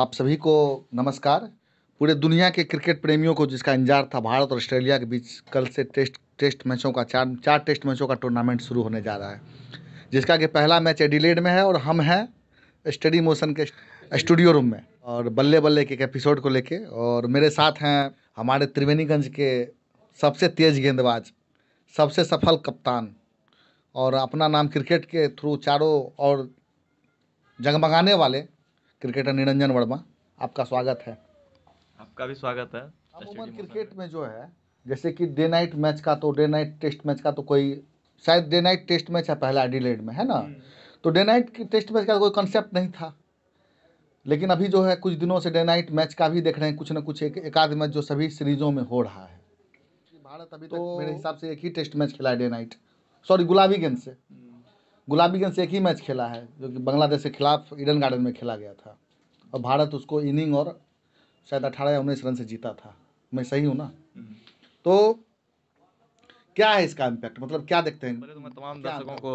आप सभी को नमस्कार पूरे दुनिया के क्रिकेट प्रेमियों को जिसका इंतजार था भारत और ऑस्ट्रेलिया के बीच कल से टेस्ट टेस्ट मैचों का चार चार टेस्ट मैचों का टूर्नामेंट शुरू होने जा रहा है जिसका कि पहला मैच एडिलेड में है और हम हैं स्टडी मोशन के स्टूडियो रूम में और बल्ले बल्ले के एक एपिसोड को लेके और मेरे साथ हैं हमारे त्रिवेणीगंज के सबसे तेज़ गेंदबाज सबसे सफल कप्तान और अपना नाम क्रिकेट के थ्रू चारों और जगमगाने वाले क्रिकेटर निरंजन वर्मा आपका स्वागत है आपका भी स्वागत है अमूमन क्रिकेट में जो है जैसे कि डे नाइट मैच का तो डे नाइट टेस्ट मैच का तो कोई शायद डे नाइट टेस्ट मैच है पहला लेड में है ना हम्म। तो डे नाइट की टेस्ट मैच का कोई कंसेप्ट नहीं था लेकिन अभी जो है कुछ दिनों से डे नाइट मैच का भी देख रहे हैं कुछ ना कुछ एक एकाध मैच जो सभी सीरीजों में हो रहा है भारत अभी तो मेरे हिसाब से एक ही टेस्ट मैच खेला है डे नाइट सॉरी गुलाबी गेंद से हम्म। गुलाबीगंज से एक ही मैच खेला है जो कि बांग्लादेश के खिलाफ ईडन गार्डन में खेला गया था और भारत उसको इनिंग और शायद अठारह या उन्नीस रन से जीता था मैं सही हूँ ना हम्म। तो क्या है इसका इम्पैक्ट मतलब क्या देखते हैं तो मैं तमाम दर्शकों को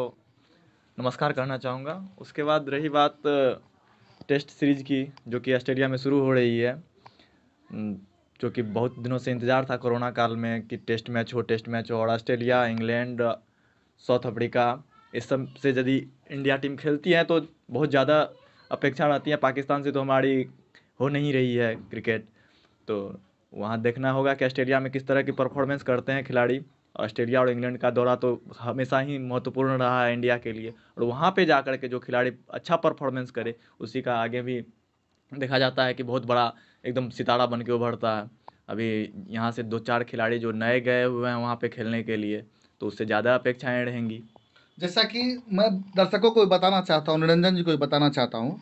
नमस्कार करना चाहूँगा उसके बाद रही बात टेस्ट सीरीज की जो कि ऑस्ट्रेलिया में शुरू हो रही है जो कि बहुत दिनों से इंतज़ार था कोरोना काल में कि टेस्ट मैच हो टेस्ट मैच हो और ऑस्ट्रेलिया इंग्लैंड साउथ अफ्रीका इस सब से यदि इंडिया टीम खेलती है तो बहुत ज़्यादा अपेक्षा रहती है पाकिस्तान से तो हमारी हो नहीं रही है क्रिकेट तो वहाँ देखना होगा कि ऑस्ट्रेलिया में किस तरह की परफॉर्मेंस करते हैं खिलाड़ी ऑस्ट्रेलिया और इंग्लैंड का दौरा तो हमेशा ही महत्वपूर्ण रहा है इंडिया के लिए और वहाँ पे जा कर के जो खिलाड़ी अच्छा परफॉर्मेंस करे उसी का आगे भी देखा जाता है कि बहुत बड़ा एकदम सितारा बन के उभरता है अभी यहाँ से दो चार खिलाड़ी जो नए गए हुए हैं वहाँ पे खेलने के लिए तो उससे ज़्यादा अपेक्षाएँ रहेंगी जैसा कि मैं दर्शकों को बताना चाहता हूँ निरंजन जी को बताना चाहता हूँ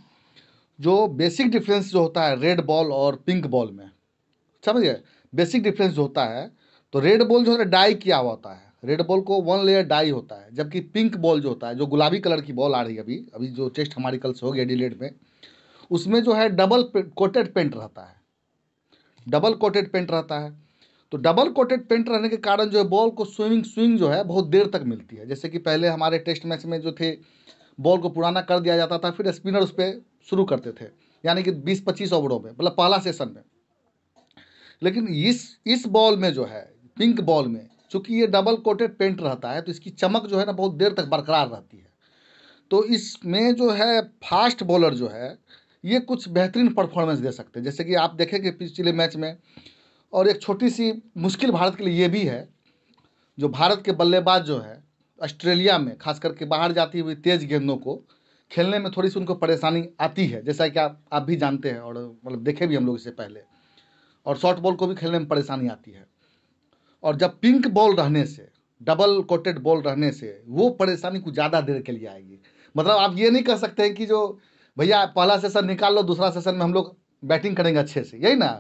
जो बेसिक डिफरेंस जो होता है रेड बॉल और पिंक बॉल में समझिए बेसिक डिफरेंस जो होता है तो रेड बॉल जो होता है डाई किया हुआ होता है रेड बॉल को वन लेयर डाई होता है जबकि पिंक बॉल जो होता है जो गुलाबी कलर की बॉल आ रही है अभी अभी जो टेस्ट हमारी कल से हो गया डिलेट में उसमें जो है डबल कोटेड पेंट रहता है डबल कोटेड पेंट रहता है तो डबल कोटेड पेंट रहने के कारण जो है बॉल को स्विमिंग स्विंग जो है बहुत देर तक मिलती है जैसे कि पहले हमारे टेस्ट मैच में जो थे बॉल को पुराना कर दिया जाता था फिर स्पिनर उस पर शुरू करते थे यानी कि बीस पच्चीस ओवरों में मतलब पहला सेशन में लेकिन इस इस बॉल में जो है पिंक बॉल में चूंकि ये डबल कोटेड पेंट रहता है तो इसकी चमक जो है ना बहुत देर तक बरकरार रहती है तो इसमें जो है फास्ट बॉलर जो है ये कुछ बेहतरीन परफॉर्मेंस दे सकते हैं जैसे कि आप देखेंगे पिछले मैच में और एक छोटी सी मुश्किल भारत के लिए ये भी है जो भारत के बल्लेबाज जो है ऑस्ट्रेलिया में खास करके बाहर जाती हुई तेज़ गेंदों को खेलने में थोड़ी सी उनको परेशानी आती है जैसा कि आप आप भी जानते हैं और मतलब देखे भी हम लोग इससे पहले और शॉर्ट बॉल को भी खेलने में परेशानी आती है और जब पिंक बॉल रहने से डबल कोटेड बॉल रहने से वो परेशानी कुछ ज़्यादा देर के लिए आएगी मतलब आप ये नहीं कह सकते हैं कि जो भैया पहला सेशन निकाल लो दूसरा सेशन में हम लोग बैटिंग करेंगे अच्छे से यही ना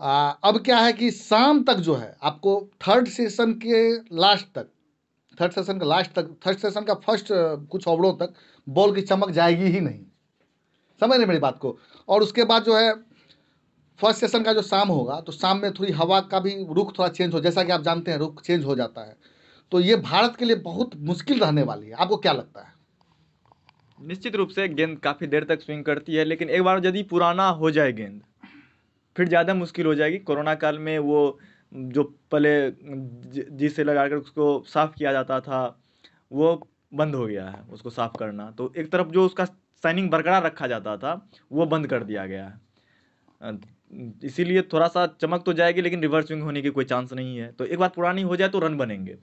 आ, अब क्या है कि शाम तक जो है आपको थर्ड सेशन के लास्ट तक थर्ड सेशन का लास्ट तक थर्ड सेशन का फर्स्ट कुछ ओवरों तक बॉल की चमक जाएगी ही नहीं समझ रहे मेरी बात को और उसके बाद जो है फर्स्ट सेशन का जो शाम होगा तो शाम में थोड़ी हवा का भी रुख थोड़ा चेंज हो जैसा कि आप जानते हैं रुख चेंज हो जाता है तो ये भारत के लिए बहुत मुश्किल रहने वाली है आपको क्या लगता है निश्चित रूप से गेंद काफ़ी देर तक स्विंग करती है लेकिन एक बार यदि पुराना हो जाए गेंद फिर ज़्यादा मुश्किल हो जाएगी कोरोना काल में वो जो पहले जिससे लगा कर उसको साफ़ किया जाता था वो बंद हो गया है उसको साफ़ करना तो एक तरफ जो उसका साइनिंग बरकरार रखा जाता था वो बंद कर दिया गया है अं, इसीलिए थोड़ा सा चमक तो जाएगी लेकिन रिवर्स विंग होने की कोई चांस नहीं है तो एक बार पुरानी हो जाए तो रन बनेंगे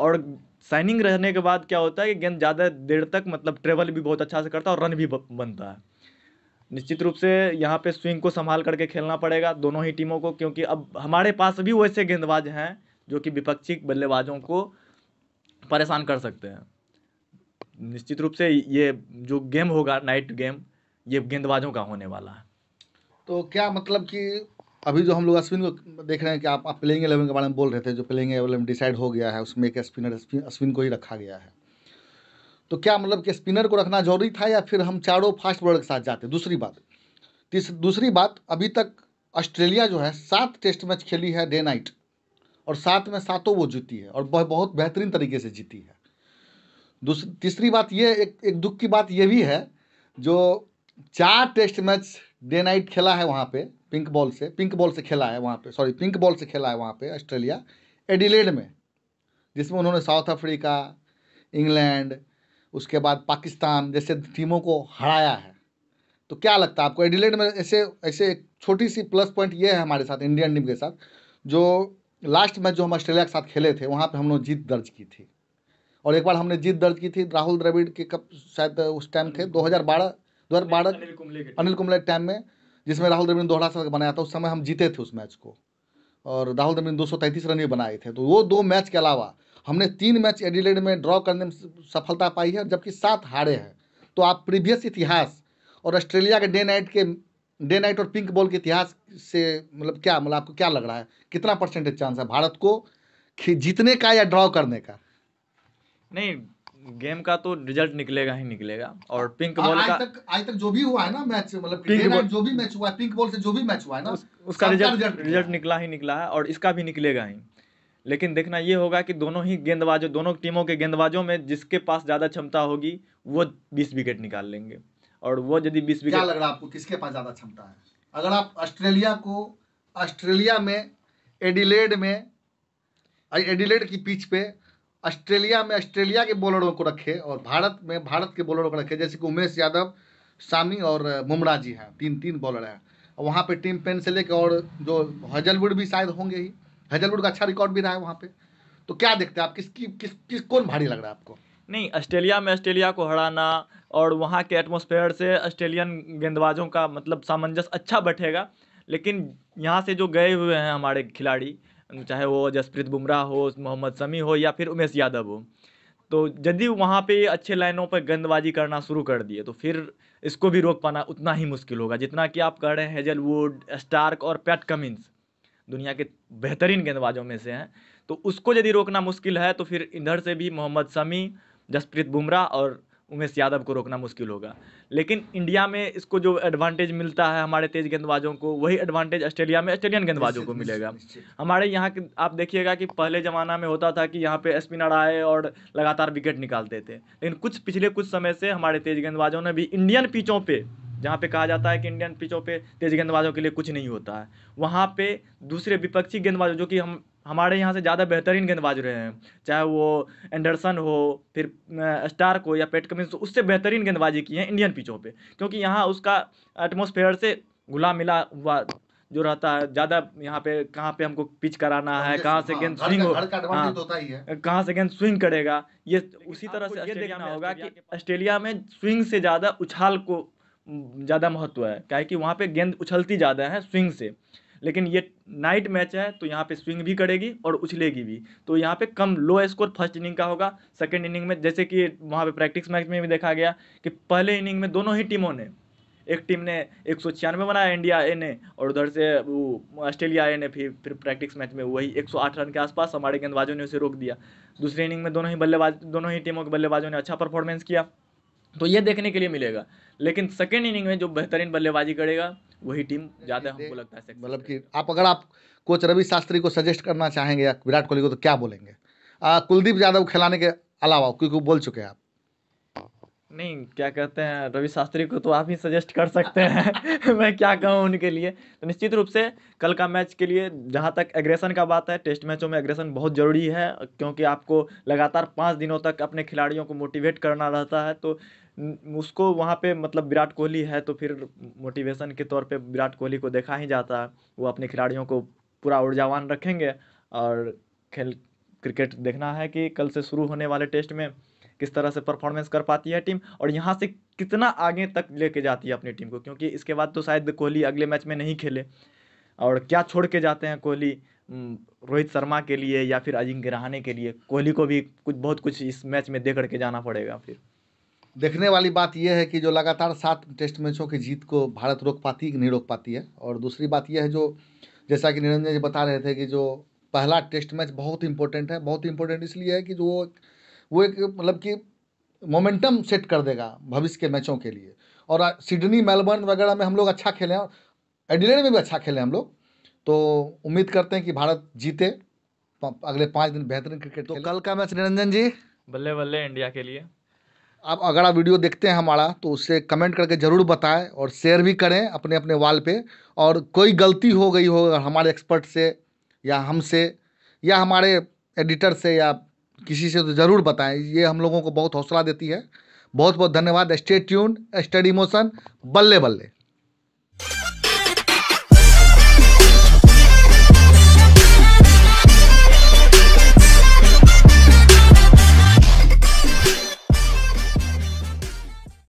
और साइनिंग रहने के बाद क्या होता है कि गेंद ज़्यादा देर तक मतलब ट्रेवल भी बहुत अच्छा से करता है और रन भी बनता है निश्चित रूप से यहाँ पे स्विंग को संभाल करके खेलना पड़ेगा दोनों ही टीमों को क्योंकि अब हमारे पास भी वैसे गेंदबाज हैं जो कि विपक्षी बल्लेबाजों को परेशान कर सकते हैं निश्चित रूप से ये जो गेम होगा नाइट गेम ये गेंदबाजों का होने वाला है तो क्या मतलब कि अभी जो हम लोग अश्विन को देख रहे हैं कि आप, आप प्लेइंग एलेवन के बारे में बोल रहे थे जो प्लेइंग एलेवन डिसाइड हो गया है उसमें एक स्पिनर अश्विन को ही रखा गया है तो क्या मतलब कि स्पिनर को रखना जरूरी था या फिर हम चारों फास्ट बॉलर के साथ जाते दूसरी बात तीस दूसरी बात अभी तक ऑस्ट्रेलिया जो है सात टेस्ट मैच खेली है डे नाइट और सात में सातों वो जीती है और बहुत बहुत बेहतरीन तरीके से जीती है दूसरी तीसरी बात ये एक एक दुख की बात ये भी है जो चार टेस्ट मैच डे नाइट खेला है वहाँ पे पिंक बॉल से पिंक बॉल से खेला है वहाँ पे सॉरी पिंक बॉल से खेला है वहाँ पे ऑस्ट्रेलिया एडिलेड में जिसमें उन्होंने साउथ अफ्रीका इंग्लैंड उसके बाद पाकिस्तान जैसे टीमों को हराया है तो क्या लगता है आपको एडिलेड में ऐसे ऐसे एक छोटी सी प्लस पॉइंट ये है हमारे साथ इंडियन टीम के साथ जो लास्ट मैच जो हम ऑस्ट्रेलिया के साथ खेले थे वहाँ पे हम लोग जीत दर्ज की थी और एक बार हमने जीत दर्ज की थी राहुल द्रविड़ के कप शायद उस टाइम थे 2012 2012 अनिल कुंबले के टाइम में जिसमें राहुल द्रविड़ ने दोहरा सड़क बनाया था उस समय हम जीते थे उस मैच को और राहुल द्रविड़ दो सौ तैंतीस रन भी बनाए थे तो वो दो मैच के अलावा हमने तीन मैच एडिलेड में ड्रॉ करने में सफलता पाई है जबकि सात हारे हैं तो आप प्रीवियस इतिहास और ऑस्ट्रेलिया के डे नाइट के डे नाइट और पिंक बॉल के इतिहास से मतलब क्या मतलब आपको क्या लग रहा है कितना परसेंटेज चांस है भारत को जीतने का या ड्रॉ करने का नहीं गेम का तो रिजल्ट निकलेगा ही निकलेगा और पिंक बॉल का तक आज तक जो भी हुआ है ना मैच मतलब पिंक बॉल जो भी मैच हुआ है पिंक बॉल से जो भी मैच हुआ है ना उस, उसका रिजल्ट रिजल्ट निकला ही निकला है और इसका भी निकलेगा ही लेकिन देखना ये होगा कि दोनों ही गेंदबाजों दोनों टीमों के गेंदबाजों में जिसके पास ज़्यादा क्षमता होगी वो बीस विकेट निकाल लेंगे और वो यदि बीस विकेट लग रहा है आपको किसके पास ज़्यादा क्षमता है अगर आप ऑस्ट्रेलिया को ऑस्ट्रेलिया में एडिलेड में एडिलेड की पिच पे ऑस्ट्रेलिया में ऑस्ट्रेलिया के बॉलरों को रखे और भारत में भारत के बॉलरों को रखे जैसे कि उमेश यादव शामी और मुमरा जी हैं तीन तीन बॉलर हैं वहाँ पे टीम पेन से लेकर और जो हजलवुड भी शायद होंगे ही हेजलवुड का अच्छा रिकॉर्ड भी रहा है वहाँ पे तो क्या देखते हैं आप किसकी किस किस कौन भारी लग रहा है आपको नहीं ऑस्ट्रेलिया में ऑस्ट्रेलिया को हराना और वहाँ के एटमोसफेयर से ऑस्ट्रेलियन गेंदबाजों का मतलब सामंजस्य अच्छा बैठेगा लेकिन यहाँ से जो गए हुए हैं हमारे खिलाड़ी चाहे वो जसप्रीत बुमराह हो मोहम्मद शमी हो या फिर उमेश यादव हो तो यदि वहाँ पे अच्छे लाइनों पर गेंदबाजी करना शुरू कर दिए तो फिर इसको भी रोक पाना उतना ही मुश्किल होगा जितना कि आप कह रहे हैं हेजलवुड स्टार्क और पैट कमिंस दुनिया के बेहतरीन गेंदबाजों में से हैं तो उसको यदि रोकना मुश्किल है तो फिर इधर से भी मोहम्मद शमी जसप्रीत बुमराह और उमेश यादव को रोकना मुश्किल होगा लेकिन इंडिया में इसको जो एडवांटेज मिलता है हमारे तेज गेंदबाजों को वही एडवांटेज ऑस्ट्रेलिया में ऑस्ट्रेलियन गेंदबाजों को मिलेगा हमारे यहाँ के आप देखिएगा कि पहले ज़माना में होता था कि यहाँ पे स्पिनर आए और लगातार विकेट निकालते थे लेकिन कुछ पिछले कुछ समय से हमारे तेज गेंदबाजों ने भी इंडियन पिचों पर जहाँ पे कहा जाता है कि इंडियन पिचों पे तेज़ गेंदबाजों के लिए कुछ नहीं होता है वहाँ पे दूसरे विपक्षी गेंदबाजों जो कि हम हमारे यहाँ से ज़्यादा बेहतरीन गेंदबाज रहे हैं चाहे वो एंडरसन हो फिर स्टार्क हो या पेट कमिंस तो उससे बेहतरीन गेंदबाजी की है इंडियन पिचों पर क्योंकि यहाँ उसका एटमोसफेयर से घुला मिला हुआ जो रहता है ज्यादा यहाँ पे कहाँ पे हमको पिच कराना है हाँ, हाँ, तो कहाँ से गेंद स्विंग हो हाँ, कहाँ से गेंद स्विंग करेगा ये उसी तरह से ये देखना होगा कि ऑस्ट्रेलिया में स्विंग से ज्यादा उछाल को ज़्यादा महत्व है क्या है कि वहाँ पे गेंद उछलती ज़्यादा है स्विंग से लेकिन ये नाइट मैच है तो यहाँ पे स्विंग भी करेगी और उछलेगी भी तो यहाँ पे कम लो स्कोर फर्स्ट इनिंग का होगा सेकेंड इनिंग में जैसे कि वहाँ पे प्रैक्टिस मैच में भी देखा गया कि पहले इनिंग में दोनों ही टीमों ने एक टीम ने एक सौ छियानवे बनाया इंडिया ए ने और उधर से वो ऑस्ट्रेलिया ए ने फिर फिर प्रैक्टिस मैच में वही आठ रन के आसपास हमारे गेंदबाजों ने उसे रोक दिया दूसरी इनिंग में दोनों ही बल्लेबाज दोनों ही टीमों के बल्लेबाजों ने अच्छा परफॉर्मेंस किया तो ये देखने के लिए मिलेगा लेकिन सेकेंड इनिंग में जो बेहतरीन बल्लेबाजी करेगा वही टीम ज़्यादा हमको लगता है मतलब कि आप अगर आप कोच रवि शास्त्री को सजेस्ट करना चाहेंगे या विराट कोहली को तो क्या बोलेंगे कुलदीप यादव खिलाने के अलावा क्योंकि बोल चुके हैं आप नहीं क्या कहते हैं रवि शास्त्री को तो आप ही सजेस्ट कर सकते हैं मैं क्या कहूँ उनके लिए तो निश्चित रूप से कल का मैच के लिए जहाँ तक एग्रेसन का बात है टेस्ट मैचों में एग्रेशन बहुत ज़रूरी है क्योंकि आपको लगातार पाँच दिनों तक अपने खिलाड़ियों को मोटिवेट करना रहता है तो उसको वहाँ पे मतलब विराट कोहली है तो फिर मोटिवेशन के तौर पे विराट कोहली को देखा ही जाता है वो अपने खिलाड़ियों को पूरा ऊर्जावान रखेंगे और खेल क्रिकेट देखना है कि कल से शुरू होने वाले टेस्ट में किस तरह से परफॉर्मेंस कर पाती है टीम और यहाँ से कितना आगे तक लेके जाती है अपनी टीम को क्योंकि इसके बाद तो शायद कोहली अगले मैच में नहीं खेले और क्या छोड़ के जाते हैं कोहली रोहित शर्मा के लिए या फिर अजिंक्य रहाणे के लिए कोहली को भी कुछ बहुत कुछ इस मैच में दे करके जाना पड़ेगा फिर देखने वाली बात यह है कि जो लगातार सात टेस्ट मैचों की जीत को भारत रोक पाती है कि नहीं रोक पाती है और दूसरी बात यह है जो जैसा कि निरंजन जी बता रहे थे कि जो पहला टेस्ट मैच बहुत इंपॉर्टेंट है बहुत इंपॉर्टेंट इसलिए है कि जो वो एक मतलब कि मोमेंटम सेट कर देगा भविष्य के मैचों के लिए और सिडनी मेलबर्न वगैरह में हम लोग अच्छा खेले हैं एडिलेड में भी अच्छा खेले हम लोग तो उम्मीद करते हैं कि भारत जीते अगले पाँच दिन बेहतरीन क्रिकेट तो कल का मैच निरंजन जी बल्ले बल्ले इंडिया के लिए आप अगर आप वीडियो देखते हैं हमारा तो उससे कमेंट करके ज़रूर बताएं और शेयर भी करें अपने अपने वाल पे और कोई गलती हो गई हो हमारे एक्सपर्ट से या हमसे या हमारे एडिटर से या किसी से तो ज़रूर बताएं ये हम लोगों को बहुत हौसला देती है बहुत बहुत धन्यवाद स्टे ट्यून स्टडी मोशन बल्ले बल्ले